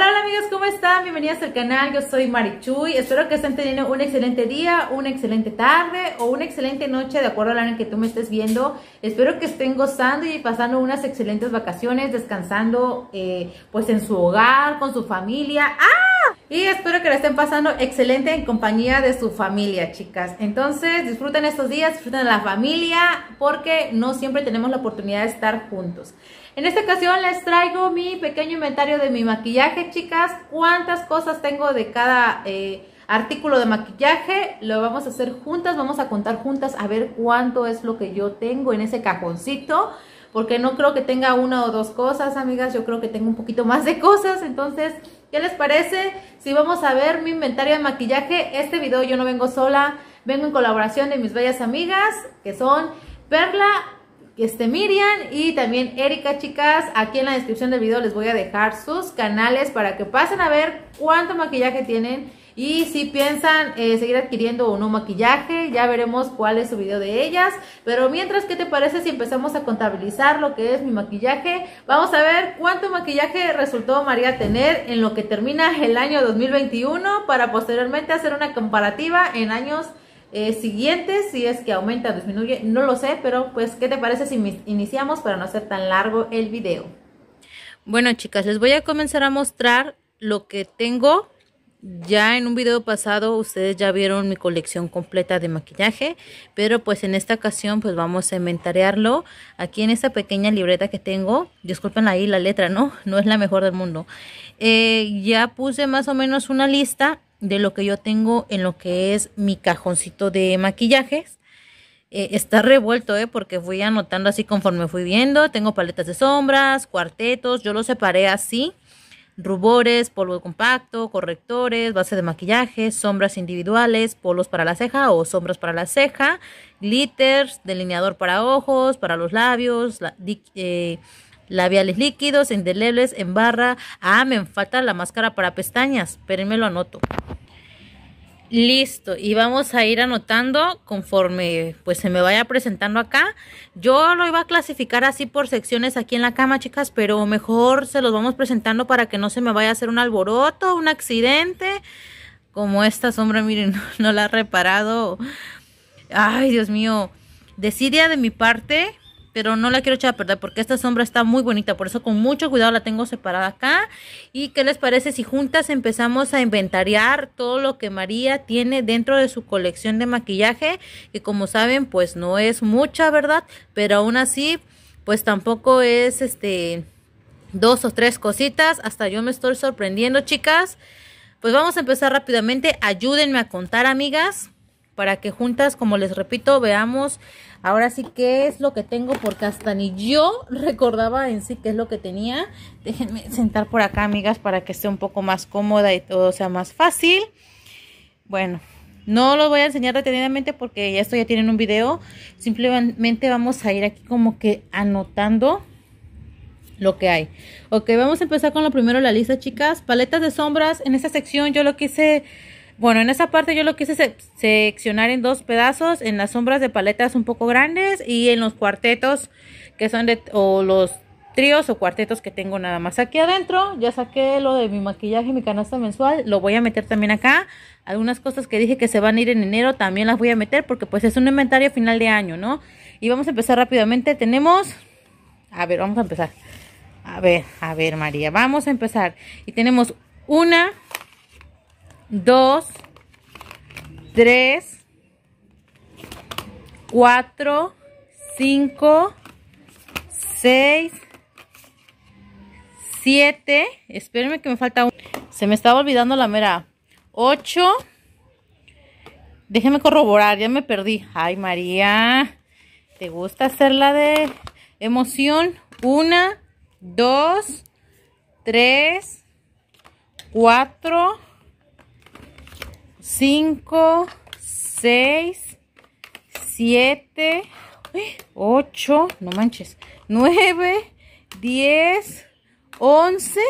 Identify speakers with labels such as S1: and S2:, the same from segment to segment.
S1: Hola, amigos, ¿cómo están? Bienvenidos al canal, yo soy Marichuy. Espero que estén teniendo un excelente día, una excelente tarde o una excelente noche, de acuerdo a la hora en que tú me estés viendo. Espero que estén gozando y pasando unas excelentes vacaciones, descansando eh, pues en su hogar, con su familia. ¡Ah! Y espero que la estén pasando excelente en compañía de su familia, chicas. Entonces, disfruten estos días, disfruten la familia, porque no siempre tenemos la oportunidad de estar juntos. En esta ocasión les traigo mi pequeño inventario de mi maquillaje, chicas. Cuántas cosas tengo de cada eh, artículo de maquillaje. Lo vamos a hacer juntas, vamos a contar juntas a ver cuánto es lo que yo tengo en ese cajoncito. Porque no creo que tenga una o dos cosas, amigas. Yo creo que tengo un poquito más de cosas. Entonces, ¿qué les parece? Si vamos a ver mi inventario de maquillaje, este video yo no vengo sola. Vengo en colaboración de mis bellas amigas, que son Perla este, Miriam y también Erika, chicas. Aquí en la descripción del video les voy a dejar sus canales para que pasen a ver cuánto maquillaje tienen y si piensan eh, seguir adquiriendo o no maquillaje, ya veremos cuál es su video de ellas. Pero mientras, ¿qué te parece si empezamos a contabilizar lo que es mi maquillaje? Vamos a ver cuánto maquillaje resultó María tener en lo que termina el año 2021 para posteriormente hacer una comparativa en años eh, siguiente, si es que aumenta o disminuye, no lo sé, pero pues, ¿qué te parece si iniciamos para no hacer tan largo el video? Bueno, chicas, les voy a comenzar a mostrar lo que tengo. Ya en un video pasado ustedes ya vieron mi colección completa de maquillaje, pero pues en esta ocasión pues vamos a inventariarlo aquí en esta pequeña libreta que tengo. Disculpen ahí la letra, ¿no? No es la mejor del mundo. Eh, ya puse más o menos una lista de lo que yo tengo en lo que es mi cajoncito de maquillajes. Eh, está revuelto, ¿eh? Porque fui anotando así conforme fui viendo. Tengo paletas de sombras, cuartetos. Yo los separé así. Rubores, polvo compacto, correctores, base de maquillaje, sombras individuales, polos para la ceja o sombras para la ceja, glitters, delineador para ojos, para los labios, eh, labiales líquidos, indelebles, en barra. Ah, me falta la máscara para pestañas. pero me lo anoto. Listo, y vamos a ir anotando conforme pues se me vaya presentando acá. Yo lo iba a clasificar así por secciones aquí en la cama, chicas, pero mejor se los vamos presentando para que no se me vaya a hacer un alboroto, un accidente. Como esta sombra, miren, no, la ha reparado. Ay, Dios mío. Decidia de mi parte pero no la quiero echar a perder porque esta sombra está muy bonita, por eso con mucho cuidado la tengo separada acá. ¿Y qué les parece si juntas empezamos a inventariar todo lo que María tiene dentro de su colección de maquillaje? Que como saben, pues no es mucha, ¿verdad? Pero aún así, pues tampoco es este dos o tres cositas. Hasta yo me estoy sorprendiendo, chicas. Pues vamos a empezar rápidamente. Ayúdenme a contar, amigas, para que juntas, como les repito, veamos Ahora sí, ¿qué es lo que tengo? Porque hasta ni yo recordaba en sí qué es lo que tenía. Déjenme sentar por acá, amigas, para que esté un poco más cómoda y todo sea más fácil. Bueno, no lo voy a enseñar detenidamente porque ya esto ya tienen un video. Simplemente vamos a ir aquí como que anotando lo que hay. Ok, vamos a empezar con lo primero, la lista, chicas. Paletas de sombras. En esta sección yo lo quise bueno, en esa parte yo lo quise se seccionar en dos pedazos, en las sombras de paletas un poco grandes y en los cuartetos que son de, o los tríos o cuartetos que tengo nada más aquí adentro. Ya saqué lo de mi maquillaje, mi canasta mensual. Lo voy a meter también acá. Algunas cosas que dije que se van a ir en enero también las voy a meter porque pues es un inventario final de año, ¿no? Y vamos a empezar rápidamente. Tenemos... A ver, vamos a empezar. A ver, a ver María, vamos a empezar. Y tenemos una, 2, 3, 4, 5, 6, 7, espérenme que me falta un... Se me estaba olvidando la mera. 8, déjenme corroborar, ya me perdí. Ay, María, ¿te gusta hacer la de emoción? 1, 2, 3, 4, 5, 6, 7, 8, no manches, 9, 10, 11.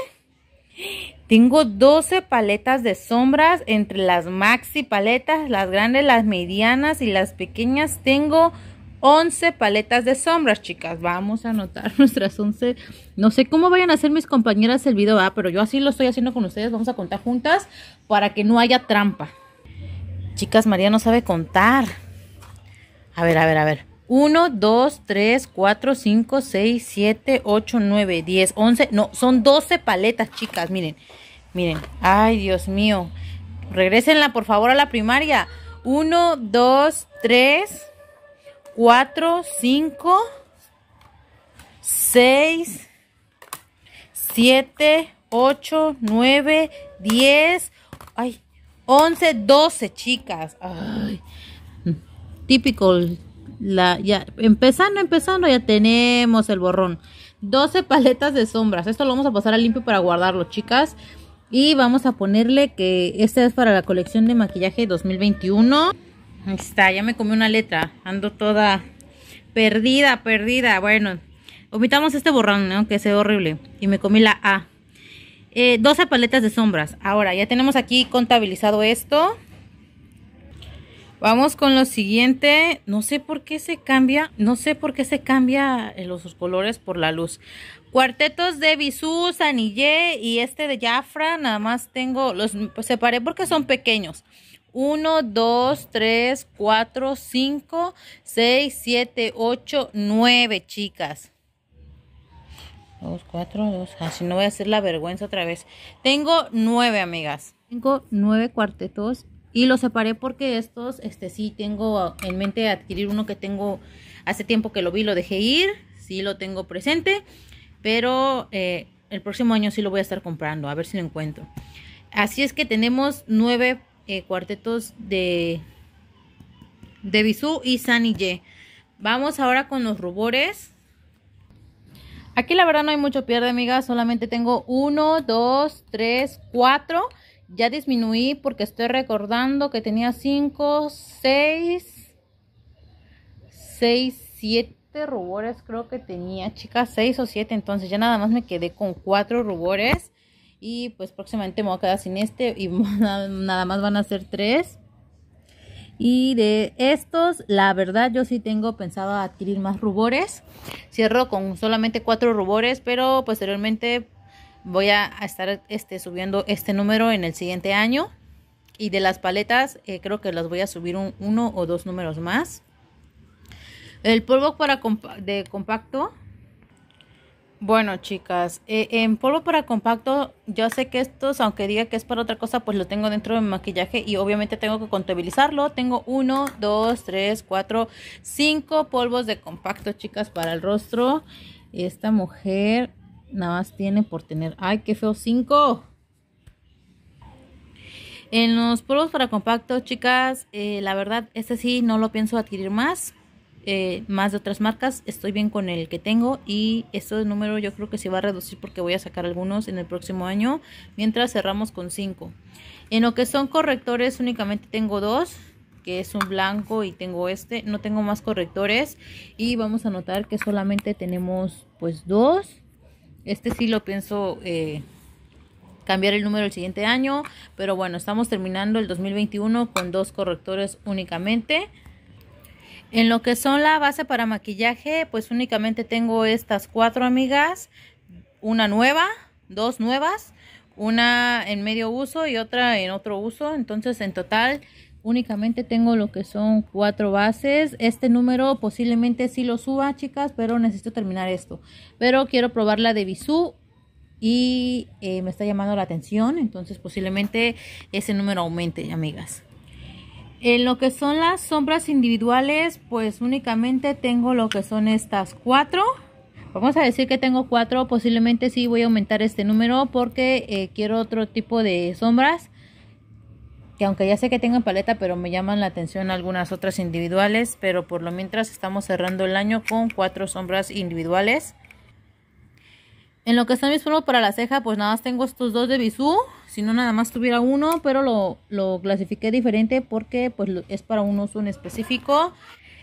S1: Tengo 12 paletas de sombras entre las maxi paletas, las grandes, las medianas y las pequeñas. Tengo 11 paletas de sombras, chicas. Vamos a anotar nuestras 11. No sé cómo vayan a hacer mis compañeras el video, pero yo así lo estoy haciendo con ustedes. Vamos a contar juntas para que no haya trampa. Chicas, María no sabe contar. A ver, a ver, a ver. 1, 2, 3, 4, 5, 6, 7, 8, 9, 10, 11. No, son 12 paletas, chicas. Miren, miren. Ay, Dios mío. Regrésenla, por favor, a la primaria. 1, 2, 3, 4, 5, 6, 7, 8, 9, 10. Ay, 11, 12, chicas. Ay, típico. La, ya, empezando, empezando, ya tenemos el borrón. 12 paletas de sombras. Esto lo vamos a pasar a limpio para guardarlo, chicas. Y vamos a ponerle que esta es para la colección de maquillaje 2021. Ahí está, ya me comí una letra. Ando toda perdida, perdida. Bueno, omitamos este borrón, ¿no? Que es horrible. Y me comí la A. 12 eh, paletas de sombras. Ahora, ya tenemos aquí contabilizado esto. Vamos con lo siguiente. No sé por qué se cambia, no sé por qué se cambia eh, los colores por la luz. Cuartetos de Bisú, Sanillé y este de Jafra. Nada más tengo, los separé porque son pequeños. 1, 2, 3, 4, 5, 6, 7, 8, 9, chicas. 2, cuatro, dos. Así ah, no voy a hacer la vergüenza otra vez. Tengo nueve, amigas. Tengo nueve cuartetos y los separé porque estos, este sí, tengo en mente adquirir uno que tengo hace tiempo que lo vi, lo dejé ir. Sí lo tengo presente, pero eh, el próximo año sí lo voy a estar comprando, a ver si lo encuentro. Así es que tenemos nueve eh, cuartetos de, de visu y San y Vamos ahora con los rubores. Aquí la verdad no hay mucho pierde, amigas. Solamente tengo 1, 2, 3, 4. Ya disminuí porque estoy recordando que tenía 5, 6, 6, 7 rubores creo que tenía, chicas. 6 o 7. Entonces ya nada más me quedé con 4 rubores. Y pues próximamente me voy a quedar sin este y nada más van a ser 3. Y de estos, la verdad, yo sí tengo pensado adquirir más rubores. Cierro con solamente cuatro rubores, pero posteriormente voy a estar este, subiendo este número en el siguiente año. Y de las paletas, eh, creo que las voy a subir un, uno o dos números más. El polvo para de compacto bueno, chicas, eh, en polvo para compacto, yo sé que estos, aunque diga que es para otra cosa, pues lo tengo dentro de mi maquillaje y obviamente tengo que contabilizarlo. Tengo uno, dos, tres, cuatro, cinco polvos de compacto, chicas, para el rostro. Esta mujer nada más tiene por tener, ay, qué feo, 5. En los polvos para compacto, chicas, eh, la verdad, este sí no lo pienso adquirir más eh, más de otras marcas. Estoy bien con el que tengo y este número yo creo que se va a reducir porque voy a sacar algunos en el próximo año. Mientras cerramos con 5. En lo que son correctores únicamente tengo dos que es un blanco y tengo este no tengo más correctores y vamos a notar que solamente tenemos pues dos este sí lo pienso eh, cambiar el número el siguiente año pero bueno estamos terminando el 2021 con dos correctores únicamente en lo que son la base para maquillaje, pues únicamente tengo estas cuatro amigas, una nueva, dos nuevas, una en medio uso y otra en otro uso. Entonces en total únicamente tengo lo que son cuatro bases. Este número posiblemente sí lo suba, chicas, pero necesito terminar esto. Pero quiero probar la de Bisú y eh, me está llamando la atención, entonces posiblemente ese número aumente, amigas. En lo que son las sombras individuales, pues únicamente tengo lo que son estas cuatro. Vamos a decir que tengo cuatro, posiblemente sí voy a aumentar este número porque eh, quiero otro tipo de sombras. Que aunque ya sé que tengan paleta, pero me llaman la atención algunas otras individuales. Pero por lo mientras estamos cerrando el año con cuatro sombras individuales. En lo que están mis plumos para la ceja, pues nada más tengo estos dos de Bisú. Si no, nada más tuviera uno, pero lo, clasifiqué diferente porque pues es para un uso específico.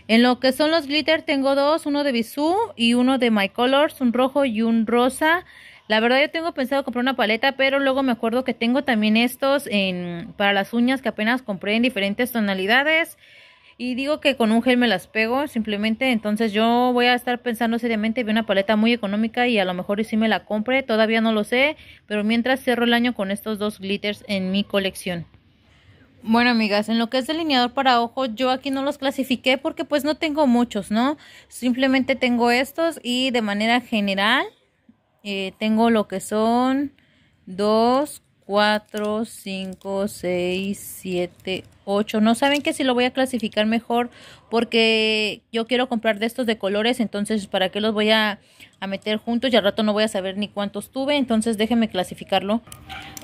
S1: En lo que son los glitter tengo dos, uno de Bisú y uno de My Colors, un rojo y un rosa. La verdad yo tengo pensado comprar una paleta, pero luego me acuerdo que tengo también estos para las uñas que apenas compré en diferentes tonalidades y digo que con un gel me las pego simplemente, entonces yo voy a estar pensando seriamente Vi una paleta muy económica y a lo mejor sí me la compré, todavía no lo sé, pero mientras cierro el año con estos dos glitters en mi colección. Bueno, amigas, en lo que es delineador para ojos, yo aquí no los clasifiqué porque pues no tengo muchos, ¿no? Simplemente tengo estos y de manera general eh, tengo lo que son 2, 4, 5, 6, 7, 8. No saben que si lo voy a clasificar mejor porque yo quiero comprar de estos de colores, entonces para qué los voy a, meter juntos ya rato no voy a saber ni cuántos tuve, entonces déjenme clasificarlo.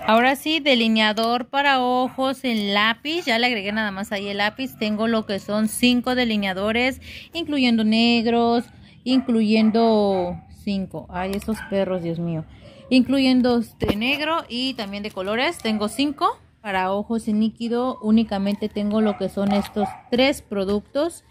S1: Ahora sí, delineador para ojos en lápiz, ya le agregué nada más ahí el lápiz, tengo lo que son 5 delineadores, incluyendo negros, incluyendo cinco. Ay, esos perros, Dios mío. Incluyendo de negro y también de colores, tengo 5. Para ojos y líquido únicamente tengo lo que son estos tres productos.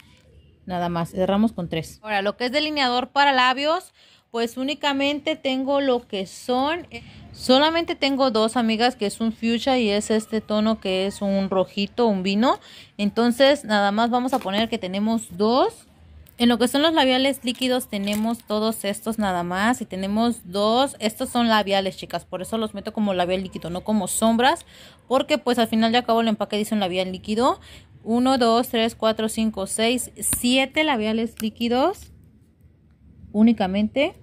S1: Nada más, cerramos con tres. Ahora, lo que es delineador para labios, pues únicamente tengo lo que son, solamente tengo dos amigas que es un fuchsia y es este tono que es un rojito, un vino. Entonces nada más vamos a poner que tenemos dos en lo que son los labiales líquidos tenemos todos estos nada más y tenemos dos, estos son labiales chicas, por eso los meto como labial líquido, no como sombras, porque pues al final de acabo el empaque dice un labial líquido. 1, dos, 3, 4, 5, 6, siete labiales líquidos únicamente.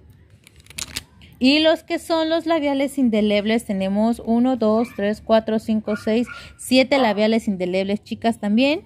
S1: Y los que son los labiales indelebles, tenemos 1, 2, 3, 4, 5, 6, siete labiales indelebles chicas también.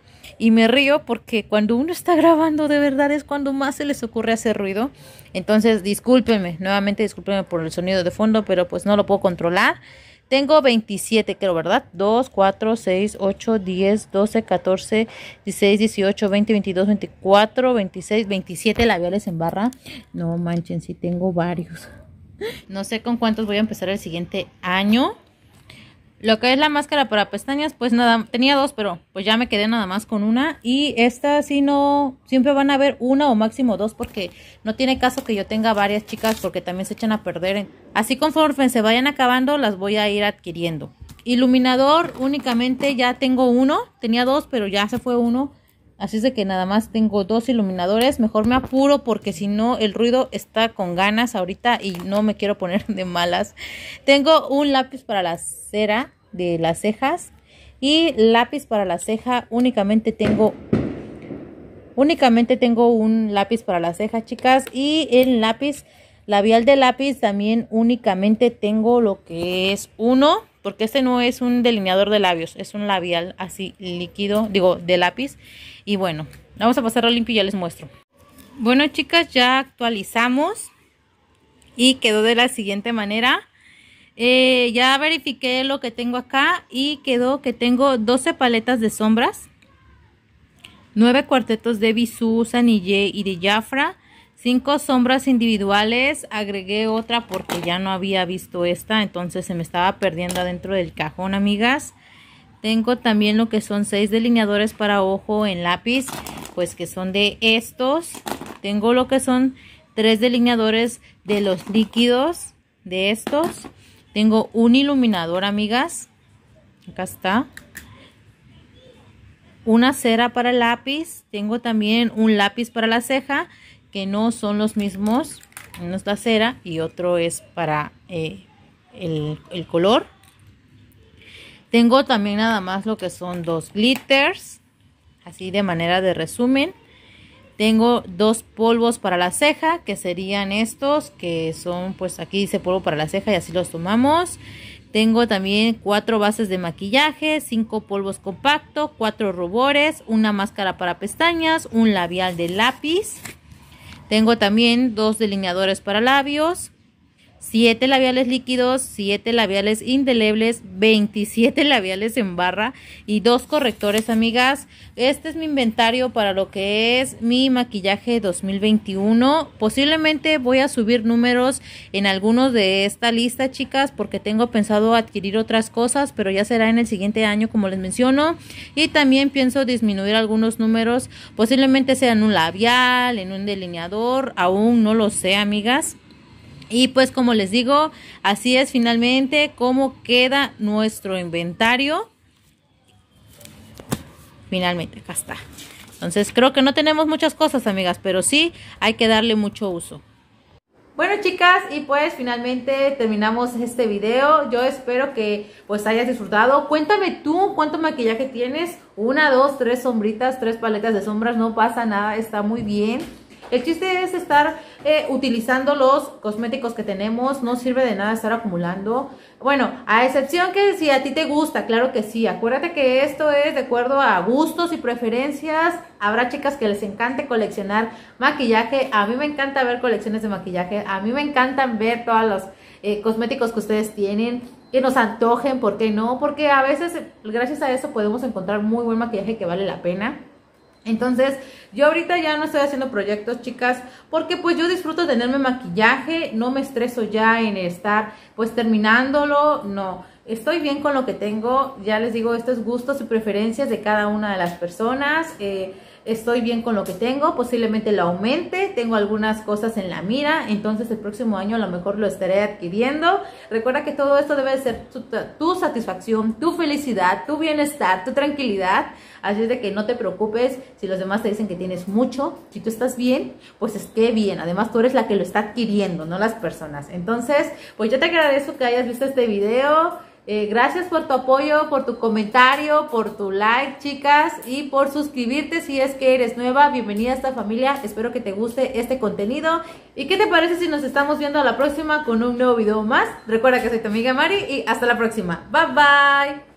S1: Y me río porque cuando uno está grabando de verdad es cuando más se les ocurre hacer ruido. Entonces, discúlpenme, nuevamente discúlpenme por el sonido de fondo, pero pues no lo puedo controlar. Tengo 27, creo, ¿verdad? 2, 4, 6, 8, 10, 12, 14, 16, 18, 20, 22, 24, 26, 27 labiales en barra. No manchen, sí tengo varios. No sé con cuántos voy a empezar el siguiente año. Lo que es la máscara para pestañas, pues nada, tenía dos, pero pues ya me quedé nada más con una. Y esta sí no, siempre van a haber una o máximo dos porque no tiene caso que yo tenga varias chicas porque también se echan a perder. Así conforme se vayan acabando, las voy a ir adquiriendo. Iluminador únicamente ya tengo uno, tenía dos, pero ya se fue uno. Así es de que nada más tengo dos iluminadores. Mejor me apuro porque si no el ruido está con ganas ahorita y no me quiero poner de malas. Tengo un lápiz para la cera de las cejas y lápiz para la ceja únicamente tengo únicamente tengo un lápiz para la cejas, chicas y el lápiz labial de lápiz también únicamente tengo lo que es uno porque este no es un delineador de labios, es un labial así líquido, digo, de lápiz. Y bueno, vamos a pasarlo limpio y ya les muestro. Bueno, chicas, ya actualizamos y quedó de la siguiente manera. Eh, ya verifiqué lo que tengo acá y quedó que tengo 12 paletas de sombras, 9 cuartetos de Bisú, Sanille y de Jafra, cinco sombras individuales agregué otra porque ya no había visto esta entonces se me estaba perdiendo adentro del cajón amigas tengo también lo que son seis delineadores para ojo en lápiz pues que son de estos tengo lo que son tres delineadores de los líquidos de estos tengo un iluminador amigas acá está una cera para lápiz tengo también un lápiz para la ceja que no son los mismos. Uno es la cera y otro es para eh, el, color. Tengo también nada más lo que son dos glitters, así de manera de resumen. Tengo dos polvos para la ceja, que serían estos, que son pues aquí dice polvo para la ceja y así los tomamos. Tengo también cuatro bases de maquillaje, cinco polvos compacto, cuatro rubores, una máscara para pestañas, un labial de lápiz. Tengo también dos delineadores para labios 7 labiales líquidos, 7 labiales indelebles, 27 labiales en barra y dos correctores, amigas. Este es mi inventario para lo que es mi maquillaje 2021. Posiblemente voy a subir números en algunos de esta lista, chicas, porque tengo pensado adquirir otras cosas, pero ya será en el siguiente año, como les menciono. Y también pienso disminuir algunos números, posiblemente sea en un labial, en un delineador, aún no lo sé, amigas y pues como les digo, así es finalmente cómo queda nuestro inventario. Finalmente, acá está. Entonces creo que no tenemos muchas cosas, amigas, pero sí hay que darle mucho uso. Bueno chicas, y pues finalmente terminamos este video. Yo espero que pues hayas disfrutado. Cuéntame tú cuánto maquillaje tienes. Una, dos, tres sombritas, tres paletas de sombras, no pasa nada, está muy bien. El chiste es estar eh, utilizando los cosméticos que tenemos, no sirve de nada estar acumulando. Bueno, a excepción que si a ti te gusta, claro que sí. Acuérdate que esto es de acuerdo a gustos y preferencias. Habrá chicas que les encante coleccionar maquillaje. A mí me encanta ver colecciones de maquillaje. A mí me encantan ver todos los eh, cosméticos que ustedes tienen que nos antojen, ¿por qué no? Porque a veces, gracias a eso, podemos encontrar muy buen maquillaje que vale la pena. Entonces, yo ahorita ya no estoy haciendo proyectos, chicas, porque pues yo disfruto tenerme maquillaje, no me estreso ya en estar pues terminándolo, no. Estoy bien con lo que tengo, ya les digo, estos gustos y preferencias de cada una de las personas. Eh, estoy bien con lo que tengo, posiblemente lo aumente, tengo algunas cosas en la mira, entonces el próximo año a lo mejor lo estaré adquiriendo. Recuerda que todo esto debe ser tu, satisfacción, tu felicidad, tu bienestar, tu tranquilidad. Así es de que no te preocupes si los demás te dicen que tienes mucho, si tú estás bien, pues esté bien. Además tú eres la que lo está adquiriendo, no las personas. Entonces, pues yo te agradezco que hayas visto este video. Eh, gracias por tu apoyo, por tu comentario, por tu like, chicas, y por suscribirte si es que eres nueva. Bienvenida a esta familia. Espero que te guste este contenido. ¿Y qué te parece si nos estamos viendo a la próxima con un nuevo video más? Recuerda que soy tu amiga Mari y hasta la próxima. Bye bye.